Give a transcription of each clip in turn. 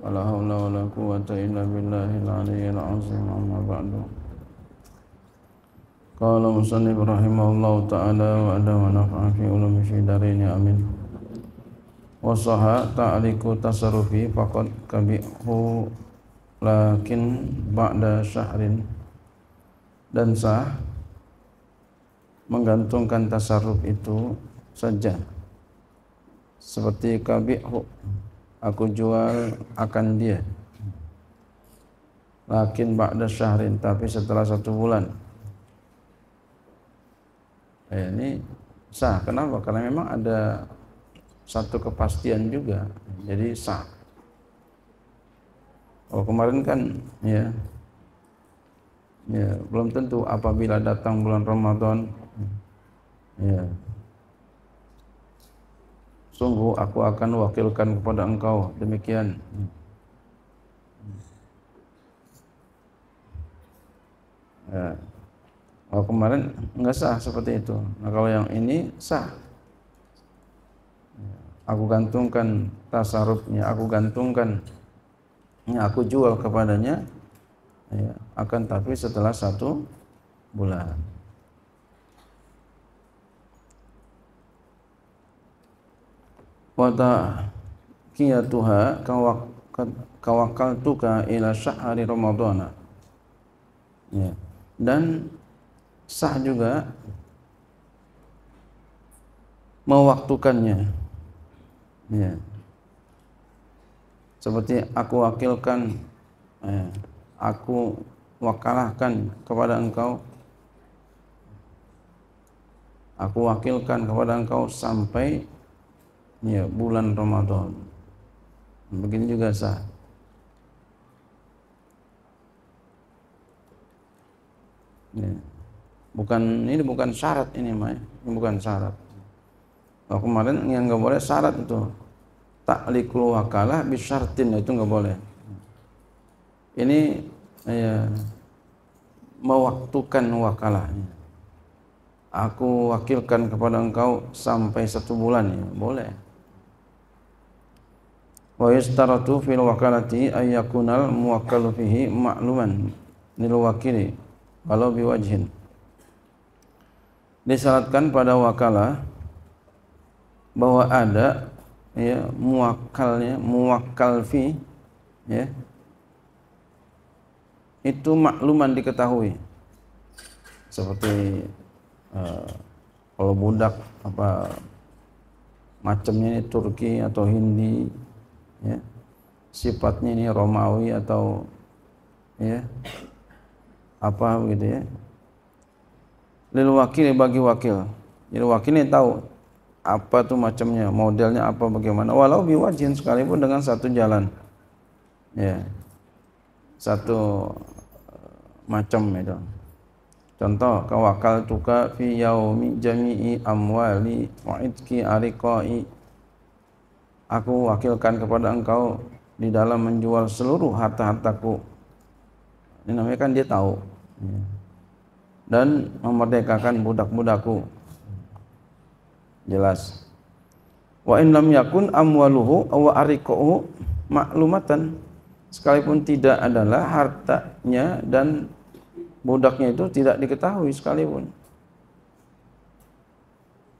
ولا حول ولا قوة إلا بالله العلي العظيم أما بعد قال مصنف رحمه الله تعالى وأدى ونفع في علوم في دارين آمين وصح تعليق تصرفي فقد كبئه لكن بعد شهر dan sah menggantungkan tasarruf itu saja seperti kabihu aku jual akan dia lakin ba'da syahrin tapi setelah satu bulan eh, ini sah kenapa karena memang ada satu kepastian juga jadi sah oh kemarin kan ya ya belum tentu apabila datang bulan Ramadan ya sungguh aku akan wakilkan kepada engkau demikian ya. kalau kemarin nggak sah seperti itu nah kalau yang ini sah ya. aku gantungkan tasarufnya aku gantungkan ya, aku jual kepadanya ya, akan tapi setelah satu bulan Wata kiyatuha tuka ila syahari Ramadana. Ya. Dan sah juga mewaktukannya. Ya. Seperti aku wakilkan, ya. aku wakalahkan kepada engkau, aku wakilkan kepada engkau sampai ya bulan Ramadan. begini juga sah. Ya. Bukan ini bukan syarat ini mah, ya. ini bukan syarat. oh, kemarin yang nggak boleh syarat itu taklikul wakalah bisyartin nah, itu nggak boleh. Ini ya, mewaktukan wakalahnya. Aku wakilkan kepada engkau sampai satu bulan ya, boleh wa yastaratu fil wakalati ayyakunal muwakkalu fihi ma'luman lil wakili walau biwajhin disyaratkan pada wakalah bahwa ada ya muwakkalnya muwakkal fi ya itu makluman diketahui seperti uh, kalau budak apa macamnya ini Turki atau Hindi ya, sifatnya ini Romawi atau ya apa gitu ya lil wakil bagi wakil jadi wakil ini tahu apa tuh macamnya modelnya apa bagaimana walau biwajin sekalipun dengan satu jalan ya satu eh, macam itu contoh kawakal tuka fi yaumi jami'i amwali wa'idki itki ariqai aku wakilkan kepada engkau di dalam menjual seluruh harta-hartaku. Ini namanya kan dia tahu. Ya. Dan memerdekakan budak-budakku. Jelas. Wa in lam yakun amwaluhu wa ariquhu maklumatan. Sekalipun tidak adalah hartanya dan budaknya itu tidak diketahui sekalipun.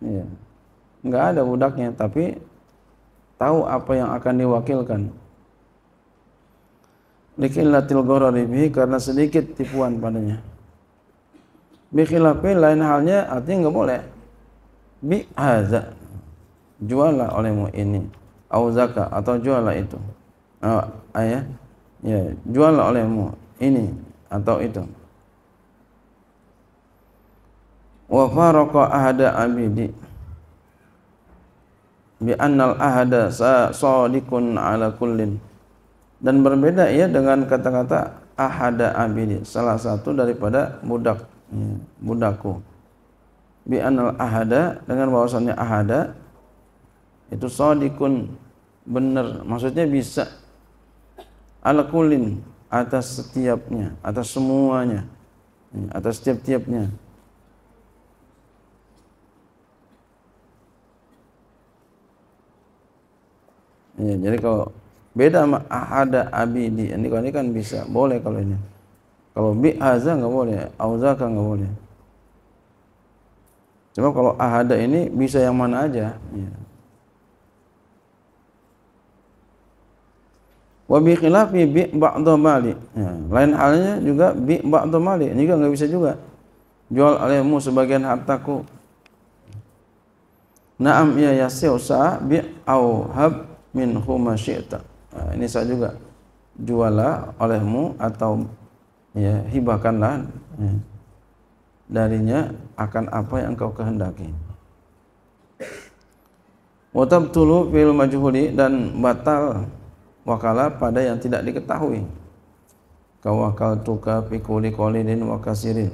Iya. Enggak ada budaknya tapi tahu apa yang akan diwakilkan likillatil gharari bihi karena sedikit tipuan padanya bikhilafi lain halnya artinya nggak boleh bi haza jualah olehmu ini au zakat atau jualah itu oh, ayah ya jualah olehmu ini atau itu wa faraqa ahada abidi bi annal ahada sa sadiqun ala kullin dan berbeda ya dengan kata-kata ahada abidi salah satu daripada budak ya, budakku bi annal ahada dengan bahwasannya ahada itu sadiqun benar maksudnya bisa ala kullin atas setiapnya atas semuanya ya, atas setiap-tiapnya Ya, jadi kalau beda sama ahada abidi. Ini kalau ini kan bisa, boleh kalau ini. Kalau bi bi'aza nggak boleh, auzaka nggak boleh. Cuma kalau ahada ini bisa yang mana aja. Ya. Wa bi khilafi bi ba'dho mali. Ya. Lain halnya juga bi ba'dho mali. Ini juga nggak bisa juga. Jual alaimu sebagian hartaku. Naam iya, ya yasih usaha bi hab min huma syi'ta. Ha, ini saya juga. Jualah olehmu atau ya, hibahkanlah ya, darinya akan apa yang engkau kehendaki. Watab tulu fil majhuli dan batal wakala pada yang tidak diketahui. Kawakal tuka pikuli kolinin wakasirin.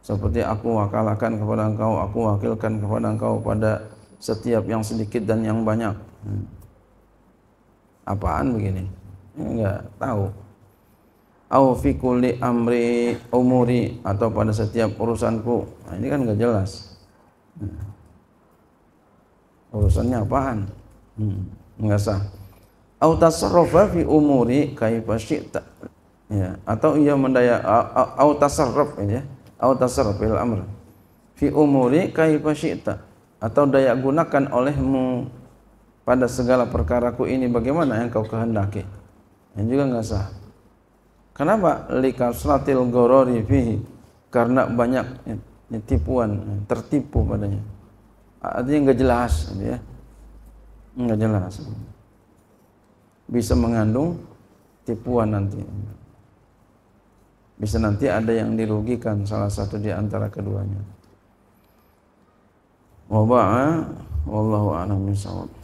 Seperti aku wakalkan kepada engkau, aku wakilkan kepada engkau pada setiap yang sedikit dan yang banyak. Hmm. apaan begini enggak tahu au fi kulli amri umuri atau pada setiap urusanku nah, ini kan enggak jelas hmm. urusannya apaan hmm, enggak sah au tasarrafa fi umuri kaifa syi'ta ya atau ia mendaya au tasarraf ya au tasarraf fil amr fi umuri kaifa syi'ta atau daya gunakan olehmu pada segala perkaraku ini bagaimana yang kau kehendaki yang juga nggak sah kenapa likasratil gorori fihi karena banyak tipuan tertipu padanya artinya nggak jelas gitu ya nggak jelas bisa mengandung tipuan nanti bisa nanti ada yang dirugikan salah satu di antara keduanya wabah wallahu a'lam bishawab